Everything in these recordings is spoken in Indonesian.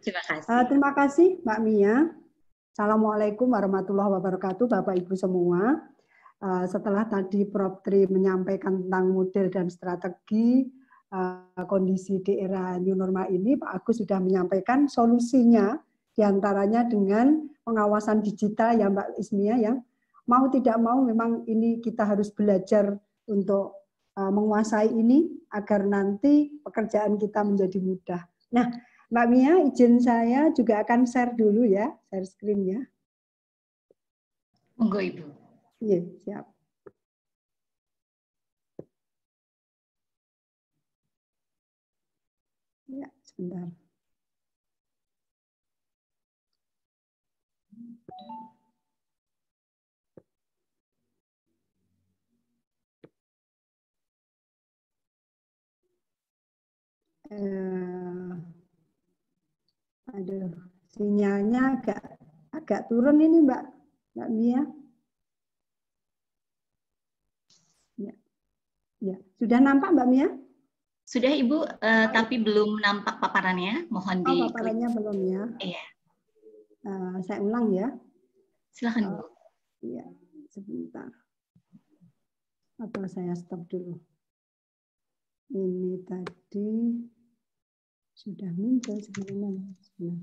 Terima kasih. Uh, terima kasih Mbak Mia. Assalamualaikum warahmatullahi wabarakatuh Bapak Ibu semua. Uh, setelah tadi Prof. Tri menyampaikan tentang model dan strategi uh, kondisi di era new normal ini, Pak Agus sudah menyampaikan solusinya diantaranya dengan pengawasan digital ya Mbak Ismia yang Mau tidak mau memang ini kita harus belajar untuk uh, menguasai ini agar nanti pekerjaan kita menjadi mudah. Nah, Mbak Mia, izin saya juga akan share dulu ya, share screen ya. Monggo Ibu. Iya, siap. Ya, sebentar. Eh, Aduh, sinyalnya agak agak turun ini Mbak, Mbak Mia. Ya. ya, sudah nampak Mbak Mia? Sudah Ibu, uh, oh. tapi belum nampak paparannya. Mohon oh, di. Paparannya belum ya? Iya. Uh, saya ulang ya. Silakan Ibu. Uh, eh, iya, sebentar. Atau saya stop dulu. Ini tadi sudah muncul sebelumnya. Nah.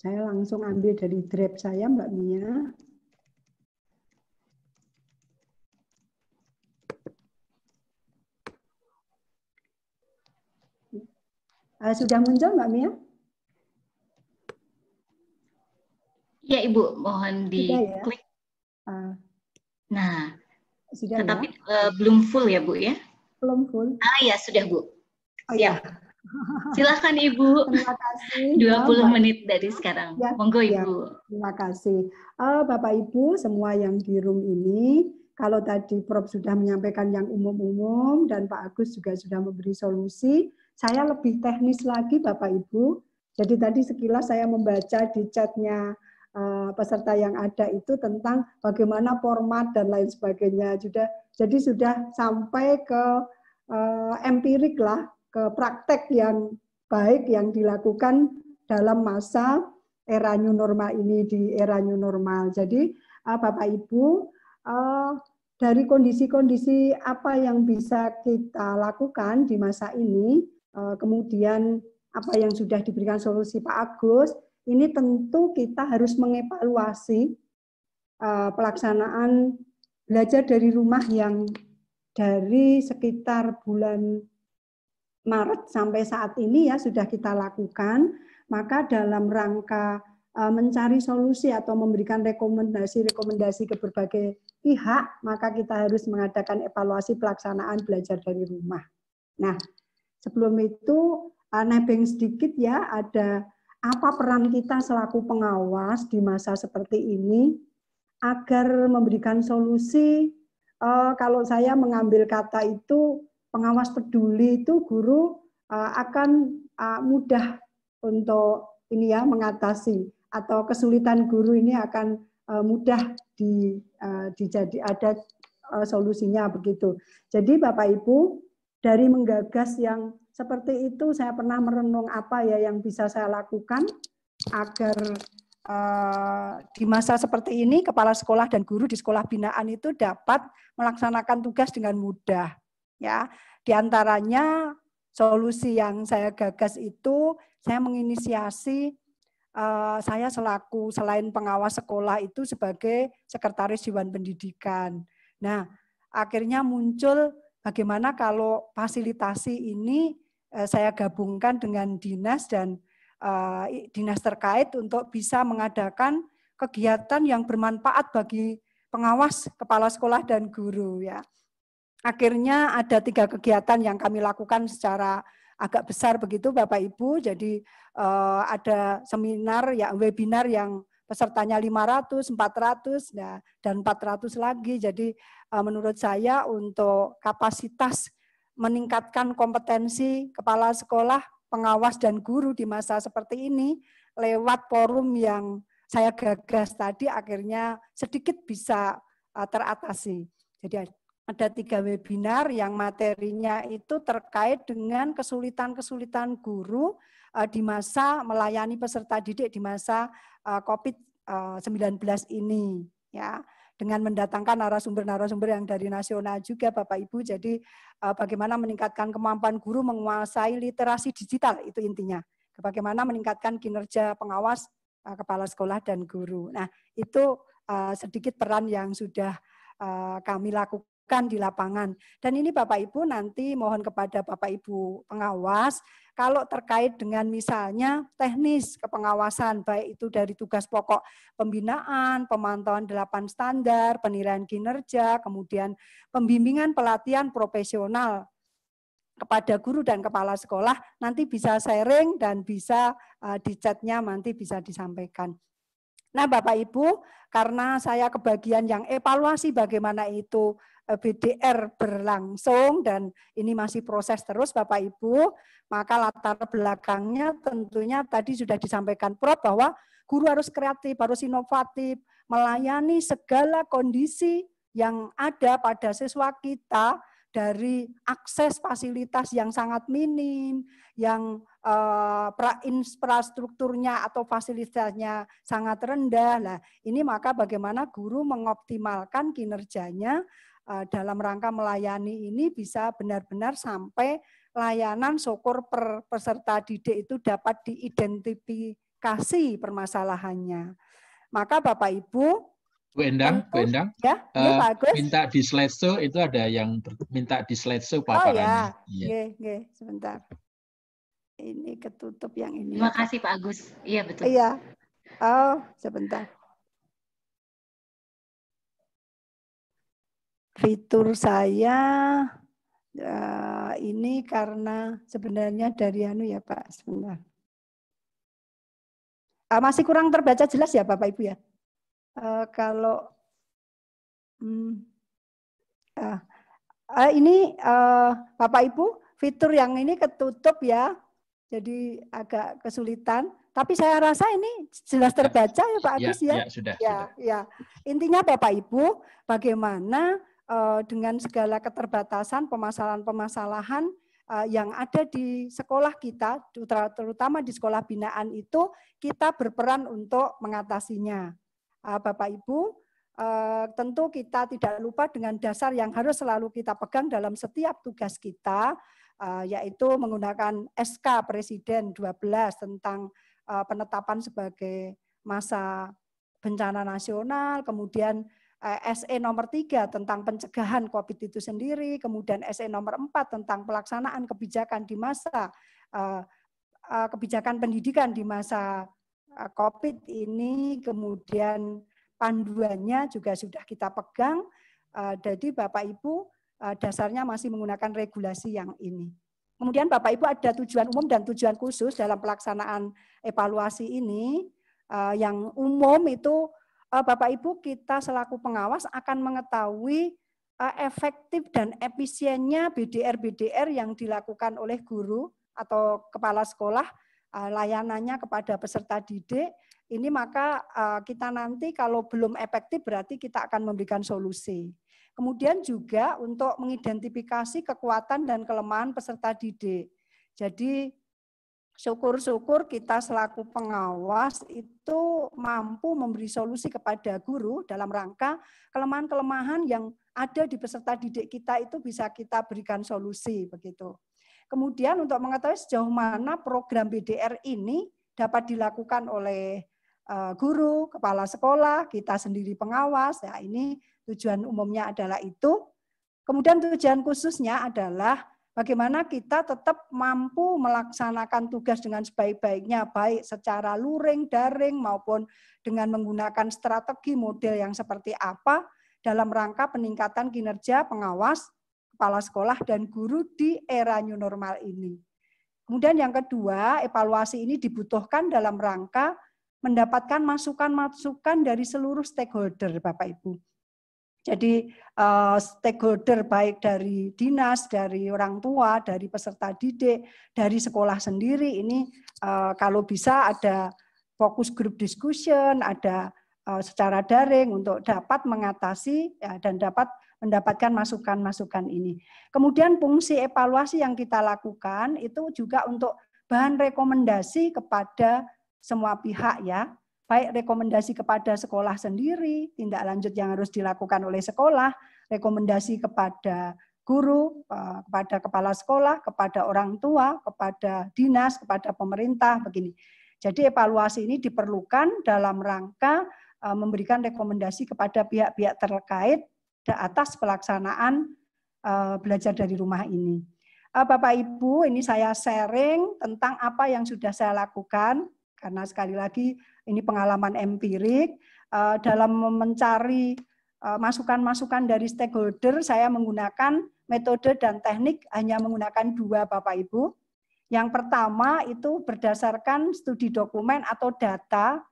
Saya langsung ambil dari drive saya Mbak Mia. Eh, sudah muncul Mbak Mia? Ya Ibu, mohon ya? diklik. Ya? Nah, sudah tetapi ya? Eh, belum full ya Bu ya? Belum full. Ah ya, sudah Bu. Oh, Siap. Ya. Silahkan Ibu. Terima kasih. 20 ya, menit dari sekarang. Ya, Monggo ya, Ibu. Terima kasih. Uh, Bapak Ibu semua yang di room ini, kalau tadi Prof sudah menyampaikan yang umum-umum dan Pak Agus juga sudah memberi solusi, saya lebih teknis lagi Bapak Ibu. Jadi tadi sekilas saya membaca di chatnya eh, peserta yang ada itu tentang bagaimana format dan lain sebagainya. Sudah jadi sudah sampai ke uh, empirik lah, ke praktek yang baik yang dilakukan dalam masa era new normal ini di era new normal. Jadi uh, Bapak Ibu uh, dari kondisi-kondisi apa yang bisa kita lakukan di masa ini, uh, kemudian apa yang sudah diberikan solusi Pak Agus, ini tentu kita harus mengevaluasi uh, pelaksanaan belajar dari rumah yang dari sekitar bulan Maret sampai saat ini ya sudah kita lakukan, maka dalam rangka e, mencari solusi atau memberikan rekomendasi-rekomendasi ke berbagai pihak, maka kita harus mengadakan evaluasi pelaksanaan belajar dari rumah. Nah, sebelum itu e, nebeng sedikit ya ada apa peran kita selaku pengawas di masa seperti ini agar memberikan solusi uh, kalau saya mengambil kata itu pengawas peduli itu guru uh, akan uh, mudah untuk ini ya mengatasi atau kesulitan guru ini akan uh, mudah di uh, dijadi ada uh, solusinya begitu. Jadi Bapak Ibu dari menggagas yang seperti itu saya pernah merenung apa ya yang bisa saya lakukan agar Eh, di masa seperti ini kepala sekolah dan guru di sekolah binaan itu dapat melaksanakan tugas dengan mudah ya di antaranya solusi yang saya gagas itu saya menginisiasi eh, saya selaku selain pengawas sekolah itu sebagai sekretaris dewan pendidikan nah akhirnya muncul bagaimana kalau fasilitasi ini eh, saya gabungkan dengan dinas dan Eh, dinas terkait untuk bisa mengadakan kegiatan yang bermanfaat bagi pengawas, kepala sekolah, dan guru. Ya, akhirnya ada tiga kegiatan yang kami lakukan secara agak besar begitu, Bapak Ibu. Jadi eh, ada seminar, ya webinar yang pesertanya 500, 400, nah, dan 400 lagi. Jadi eh, menurut saya untuk kapasitas meningkatkan kompetensi kepala sekolah pengawas dan guru di masa seperti ini lewat forum yang saya gagas tadi akhirnya sedikit bisa eh, teratasi. Jadi ada tiga webinar yang materinya itu terkait dengan kesulitan-kesulitan guru eh, di masa melayani peserta didik di masa eh, COVID-19 ini. Ya, dengan mendatangkan narasumber-narasumber yang dari nasional juga Bapak Ibu. Jadi eh, bagaimana meningkatkan kemampuan guru menguasai literasi digital itu intinya. Bagaimana meningkatkan kinerja pengawas eh, kepala sekolah dan guru. Nah, itu eh, sedikit peran yang sudah kami lakukan di lapangan. Dan ini Bapak Ibu nanti mohon kepada Bapak Ibu pengawas kalau terkait dengan misalnya teknis kepengawasan baik itu dari tugas pokok pembinaan, pemantauan delapan standar, penilaian kinerja, kemudian pembimbingan pelatihan profesional kepada guru dan kepala sekolah nanti bisa sharing dan bisa uh, di chatnya nanti bisa disampaikan. Nah, Bapak Ibu, karena saya kebagian yang evaluasi bagaimana itu eh, BDR berlangsung dan ini masih proses terus Bapak Ibu, maka latar belakangnya tentunya tadi sudah disampaikan Prof bahwa guru harus kreatif, harus inovatif, melayani segala kondisi yang ada pada siswa kita dari akses fasilitas yang sangat minim, yang eh, pra infrastrukturnya atau fasilitasnya sangat rendah. Nah, ini maka bagaimana guru mengoptimalkan kinerjanya eh, dalam rangka melayani ini bisa benar-benar sampai layanan syukur per peserta didik itu dapat diidentifikasi permasalahannya. Maka Bapak Ibu, Bu Endang, Bu Endang, ya, uh, ya, eh, Agus. minta di slideshow itu ada yang minta di slideshow Pak Oh ya, iya. oke, Yeah. sebentar. Ini ketutup yang ini. Terima kasih Pak Agus. Iya betul. Iya. Oh, sebentar. Fitur saya uh, ini karena sebenarnya dari anu ya Pak, sebentar. Uh, masih kurang terbaca jelas ya Bapak Ibu ya? Eh, kalau hmm, uh, uh, ini uh, Bapak Ibu fitur yang ini ketutup ya, jadi agak kesulitan. Tapi saya rasa ini jelas ya, terbaca ya Pak ya, Agus ya. Ya, ya sudah. Ya, sudah. ya. Intinya Bapak Ibu, bagaimana uh, dengan segala keterbatasan permasalahan pemasalahan yang ada di sekolah kita, terutama di sekolah binaan itu, kita berperan untuk mengatasinya. Ah, Bapak Ibu, eh, tentu kita tidak lupa dengan dasar yang harus selalu kita pegang dalam setiap tugas kita, eh, yaitu menggunakan SK Presiden 12 tentang eh, penetapan sebagai masa bencana nasional, kemudian SE nomor 3 tentang pencegahan COVID itu sendiri, kemudian SE nomor 4 tentang pelaksanaan kebijakan di masa kebijakan pendidikan di masa Eh, COVID ini kemudian panduannya juga sudah kita pegang. Eh, jadi Bapak Ibu eh, dasarnya masih menggunakan regulasi yang ini. Kemudian Bapak Ibu ada tujuan umum dan tujuan khusus dalam pelaksanaan evaluasi ini. Yang umum itu Bapak Ibu kita selaku pengawas akan mengetahui efektif dan efisiennya BDR-BDR yang dilakukan oleh guru atau kepala sekolah Eh, layanannya kepada peserta didik, ini maka eh, kita nanti kalau belum efektif berarti kita akan memberikan solusi. Kemudian juga untuk mengidentifikasi kekuatan dan kelemahan peserta didik. Jadi syukur-syukur kita selaku pengawas itu mampu memberi solusi kepada guru dalam rangka kelemahan-kelemahan yang ada di peserta didik kita itu bisa kita berikan solusi begitu. Kemudian untuk mengetahui sejauh mana program BDR ini dapat dilakukan oleh eh, guru, kepala sekolah, kita sendiri pengawas. Ya, ini tujuan umumnya adalah itu. Kemudian tujuan khususnya adalah bagaimana kita tetap mampu melaksanakan tugas dengan sebaik-baiknya, baik secara luring, daring, maupun dengan menggunakan strategi model yang seperti apa dalam rangka peningkatan kinerja pengawas kepala sekolah dan guru di era new normal ini. Kemudian yang kedua, evaluasi ini dibutuhkan dalam rangka mendapatkan masukan-masukan dari seluruh stakeholder Bapak Ibu. Jadi eh, stakeholder baik dari dinas, dari orang tua, dari peserta didik, dari sekolah sendiri ini eh, kalau bisa ada fokus grup discussion, ada Eh, secara daring untuk dapat mengatasi ya, dan dapat mendapatkan masukan-masukan ini. Kemudian fungsi evaluasi yang kita lakukan itu juga untuk bahan rekomendasi kepada semua pihak ya, baik rekomendasi kepada sekolah sendiri, tindak lanjut yang harus dilakukan oleh sekolah, rekomendasi kepada guru, eh, kepada kepala sekolah, kepada orang tua, kepada dinas, kepada pemerintah, begini. Jadi evaluasi ini diperlukan dalam rangka Eh, memberikan rekomendasi kepada pihak-pihak terkait di atas pelaksanaan eh, belajar dari rumah ini. Eh, Bapak Ibu, ini saya sharing tentang apa yang sudah saya lakukan karena sekali lagi ini pengalaman empirik dalam mencari masukan-masukan dari stakeholder saya menggunakan metode dan teknik hanya menggunakan dua Bapak Ibu. Yang pertama itu berdasarkan studi dokumen atau data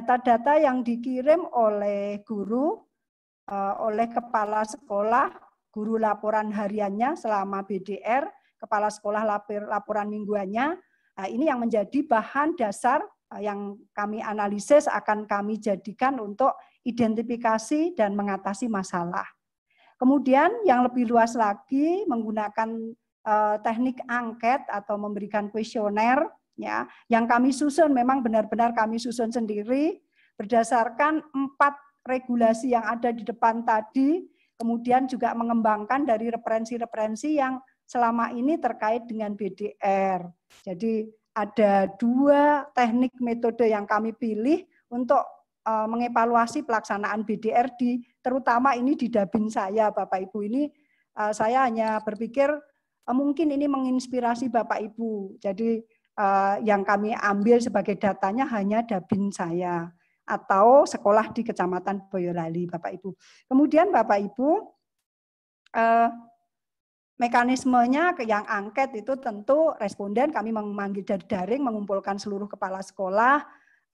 data-data yang dikirim oleh guru, eh, oleh kepala sekolah, guru laporan hariannya selama BDR, kepala sekolah laporan mingguannya. Nah, ini yang menjadi bahan dasar eh, yang kami analisis akan kami jadikan untuk identifikasi dan mengatasi masalah. Kemudian yang lebih luas lagi menggunakan eh, teknik angket atau memberikan kuesioner ya yang kami susun memang benar-benar kami susun sendiri berdasarkan empat regulasi yang ada di depan tadi kemudian juga mengembangkan dari referensi-referensi yang selama ini terkait dengan BDR jadi ada dua teknik metode yang kami pilih untuk eh, mengevaluasi pelaksanaan BDR di terutama ini di Dabin saya Bapak Ibu ini eh, saya hanya berpikir eh, mungkin ini menginspirasi Bapak Ibu. Jadi Eh, yang kami ambil sebagai datanya hanya Dabin saya atau sekolah di Kecamatan Boyolali, Bapak Ibu. Kemudian Bapak Ibu, eh, mekanismenya yang angket itu tentu responden kami memanggil dari daring, mengumpulkan seluruh kepala sekolah,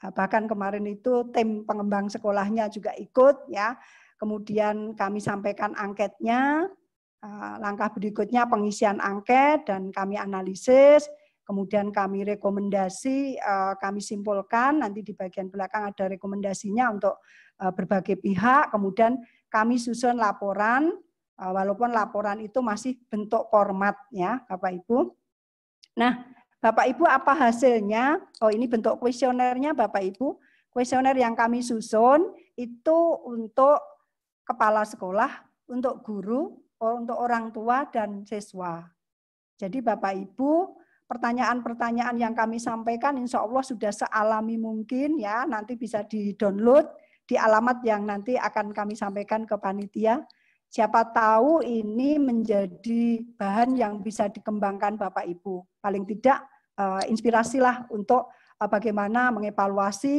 eh, bahkan kemarin itu tim pengembang sekolahnya juga ikut ya. Kemudian kami sampaikan angketnya, eh, langkah berikutnya pengisian angket dan kami analisis, Kemudian kami rekomendasi, eh, kami simpulkan, nanti di bagian belakang ada rekomendasinya untuk eh, berbagai pihak. Kemudian kami susun laporan, eh, walaupun laporan itu masih bentuk format ya Bapak Ibu. Nah, Bapak Ibu apa hasilnya? Oh ini bentuk kuesionernya Bapak Ibu. Kuesioner yang kami susun itu untuk kepala sekolah, untuk guru, oh, untuk orang tua dan siswa. Jadi Bapak Ibu pertanyaan-pertanyaan yang kami sampaikan insya Allah sudah sealami mungkin ya nanti bisa di-download di alamat yang nanti akan kami sampaikan ke panitia. Siapa tahu ini menjadi bahan yang bisa dikembangkan Bapak Ibu. Paling tidak eh, inspirasilah untuk eh, bagaimana mengevaluasi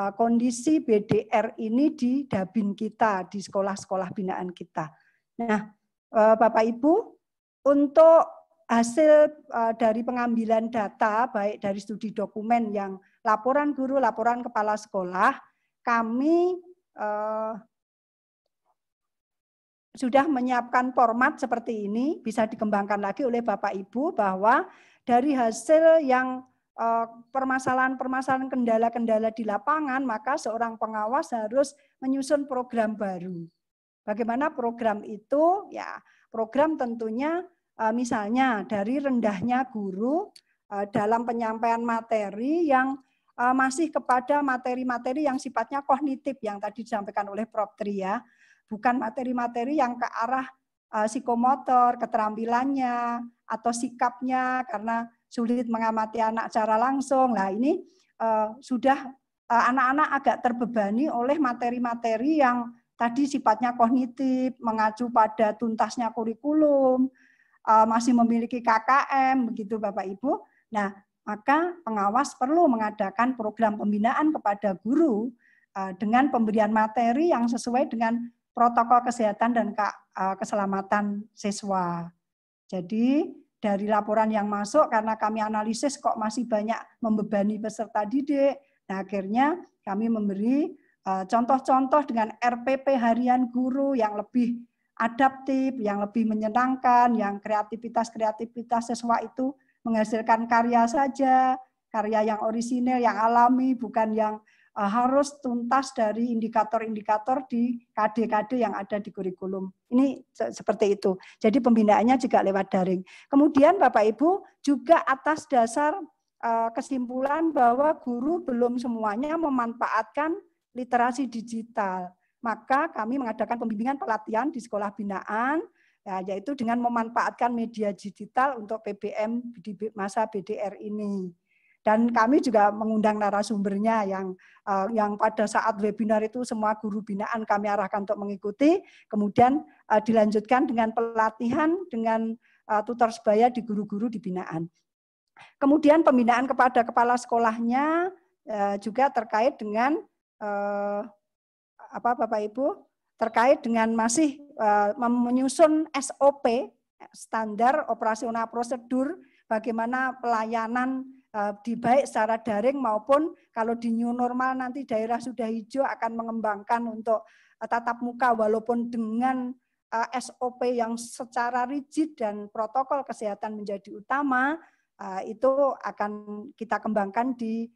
eh, kondisi BDR ini di Dabin kita, di sekolah-sekolah binaan kita. Nah, Bapak Ibu, untuk hasil eh, dari pengambilan data baik dari studi dokumen yang laporan guru, laporan kepala sekolah, kami eh, sudah menyiapkan format seperti ini bisa dikembangkan lagi oleh Bapak Ibu bahwa dari hasil yang eh, permasalahan-permasalahan kendala-kendala di lapangan, maka seorang pengawas harus menyusun program baru. Bagaimana program itu? Ya, program tentunya Eh, misalnya dari rendahnya guru eh, dalam penyampaian materi yang eh, masih kepada materi-materi yang sifatnya kognitif yang tadi disampaikan oleh Prof. Tri ya. Bukan materi-materi yang ke arah psikomotor, keterampilannya, atau sikapnya karena sulit mengamati anak secara langsung. Nah ini sudah anak-anak agak terbebani oleh materi-materi yang tadi sifatnya kognitif, mengacu pada tuntasnya kurikulum, Eh, masih memiliki KKM begitu Bapak Ibu. Nah, maka pengawas perlu mengadakan program pembinaan kepada guru eh, dengan pemberian materi yang sesuai dengan protokol kesehatan dan eh, keselamatan siswa. Jadi dari laporan yang masuk karena kami analisis kok masih banyak membebani peserta didik. Nah, akhirnya kami memberi contoh-contoh dengan RPP harian guru yang lebih adaptif, yang lebih menyenangkan, yang kreativitas-kreativitas sesuai itu menghasilkan karya saja, karya yang orisinal yang alami, bukan yang eh, harus tuntas dari indikator-indikator di KD-KD yang ada di kurikulum. Ini seperti itu. Jadi pembinaannya juga lewat daring. Kemudian Bapak Ibu juga atas dasar eh, kesimpulan bahwa guru belum semuanya memanfaatkan literasi digital maka kami mengadakan pembimbingan pelatihan di sekolah binaan, ya, yaitu dengan memanfaatkan media digital untuk PBM di masa BDR ini. Dan kami juga mengundang narasumbernya yang uh, yang pada saat webinar itu semua guru binaan kami arahkan untuk mengikuti, kemudian uh, dilanjutkan dengan pelatihan dengan uh, tutor sebaya di guru-guru di binaan. Kemudian pembinaan kepada kepala sekolahnya juga terkait dengan apa Bapak Ibu terkait dengan masih uh, menyusun SOP standar operasional prosedur bagaimana pelayanan eh, di baik secara daring maupun kalau di new normal nanti daerah sudah hijau akan mengembangkan untuk eh, tatap muka walaupun dengan SOP yang secara rigid dan protokol kesehatan menjadi utama itu akan kita kembangkan di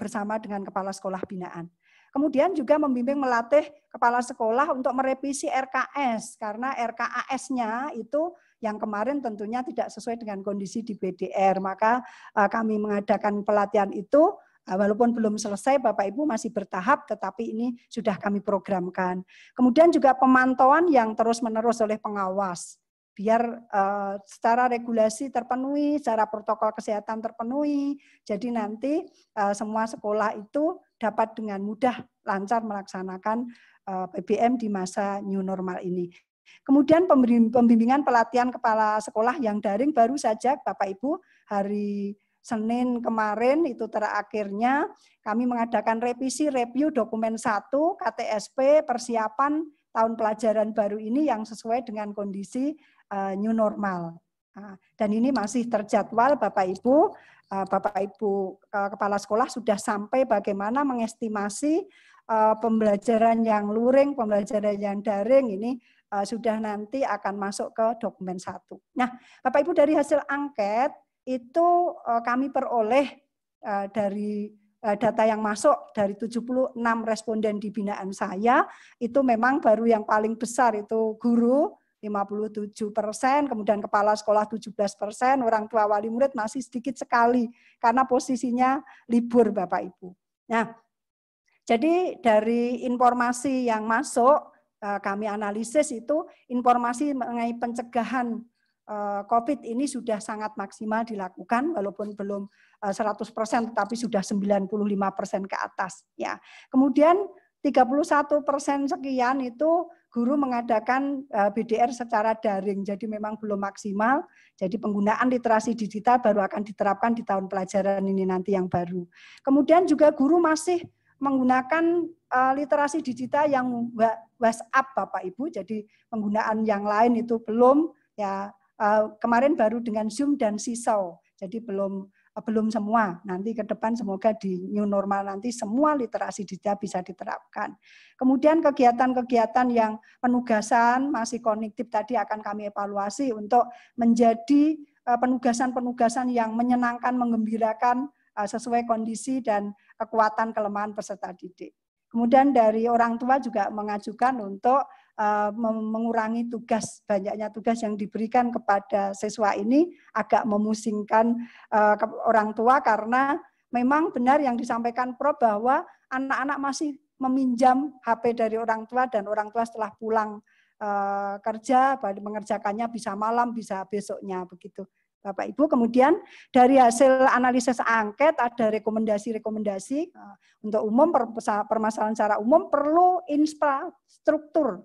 bersama dengan kepala sekolah binaan. Kemudian juga membimbing melatih kepala sekolah untuk merevisi RKS karena RKAS-nya itu yang kemarin tentunya tidak sesuai dengan kondisi di BDR. Maka eh, kami mengadakan pelatihan itu eh, Walaupun belum selesai, Bapak Ibu masih bertahap, tetapi ini sudah kami programkan. Kemudian juga pemantauan yang terus-menerus oleh pengawas biar uh, secara regulasi terpenuhi, secara protokol kesehatan terpenuhi. Jadi hmm. nanti uh, semua sekolah itu dapat dengan mudah lancar melaksanakan uh, eh, PBM di masa new normal ini. Kemudian pembimbingan pelatihan kepala sekolah yang daring baru saja Bapak Ibu hari Senin kemarin itu terakhirnya kami mengadakan revisi review dokumen 1 KTSP persiapan tahun pelajaran baru ini yang sesuai dengan kondisi uh, new normal. Uh, dan ini masih terjadwal Bapak Ibu, uh, Bapak Ibu uh, kepala sekolah sudah sampai bagaimana mengestimasi uh, pembelajaran yang luring, pembelajaran yang daring ini uh, sudah nanti akan masuk ke dokumen satu. Nah, Bapak Ibu dari hasil angket itu uh, kami peroleh uh, dari data yang masuk dari 76 responden di binaan saya itu memang baru yang paling besar itu guru 57 persen, kemudian kepala sekolah 17 persen, orang tua wali murid masih sedikit sekali karena posisinya libur Bapak Ibu. Nah, jadi dari informasi yang masuk eh, kami analisis itu informasi mengenai pencegahan eh, COVID ini sudah sangat maksimal dilakukan walaupun belum 100 eh, persen tetapi sudah 95 persen ke atas ya. Kemudian 31 persen sekian itu guru mengadakan eh, BDR secara daring, jadi memang belum maksimal. Jadi penggunaan literasi digital baru akan diterapkan di tahun pelajaran ini nanti yang baru. Kemudian juga guru masih menggunakan eh, literasi digital yang WhatsApp Bapak Ibu. Jadi penggunaan yang lain itu belum ya eh, kemarin baru dengan Zoom dan Sisau. Jadi belum belum semua. Nanti ke depan semoga di new normal nanti semua literasi digital bisa diterapkan. Kemudian kegiatan-kegiatan yang penugasan masih konektif tadi akan kami evaluasi untuk menjadi eh, penugasan-penugasan yang menyenangkan, mengembirakan eh, sesuai kondisi dan kekuatan kelemahan peserta didik. Kemudian dari orang tua juga mengajukan untuk Eh, mengurangi tugas banyaknya tugas yang diberikan kepada siswa ini agak memusingkan eh, orang tua karena memang benar yang disampaikan Prof bahwa anak-anak masih meminjam HP dari orang tua dan orang tua setelah pulang eh, kerja mengerjakannya bisa malam bisa besoknya begitu. Bapak Ibu. Kemudian dari hasil analisis angket ada rekomendasi-rekomendasi untuk umum permasalahan secara umum perlu infrastruktur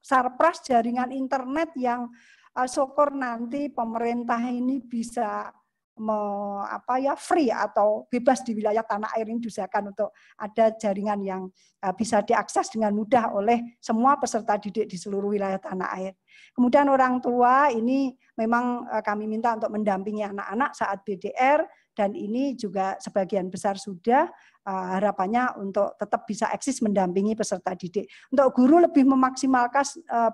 sarpras jaringan internet yang eh, syukur nanti pemerintah ini bisa me, apa ya free atau bebas di wilayah tanah air ini disediakan untuk ada jaringan yang eh, bisa diakses dengan mudah oleh semua peserta didik di seluruh wilayah tanah air. Kemudian orang tua ini memang eh, kami minta untuk mendampingi anak-anak saat BDR dan ini juga sebagian besar sudah eh, harapannya untuk tetap bisa eksis mendampingi peserta didik. Untuk guru lebih eh, memaksimalkan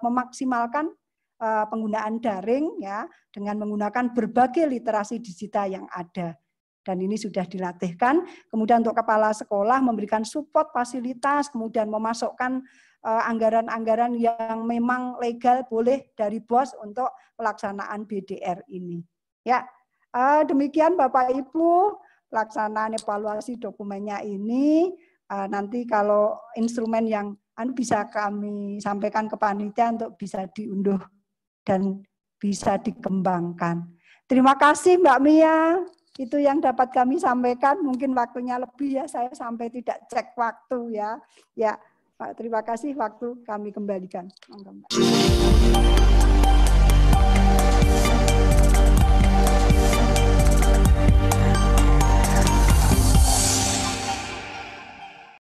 memaksimalkan eh, penggunaan daring ya dengan menggunakan berbagai literasi digital yang ada dan ini sudah dilatihkan. Kemudian untuk kepala sekolah memberikan support fasilitas, kemudian memasukkan anggaran-anggaran yang memang legal boleh dari bos untuk pelaksanaan BDR ini. Ya, Eh, demikian Bapak Ibu pelaksanaan evaluasi dokumennya ini. Eh, nanti kalau instrumen yang anu, bisa kami sampaikan ke panitia untuk bisa diunduh dan bisa dikembangkan. Terima kasih Mbak Mia. Itu yang dapat kami sampaikan. Mungkin waktunya lebih ya, saya sampai tidak cek waktu ya. Ya, Pak, terima kasih waktu kami kembalikan. Mbak.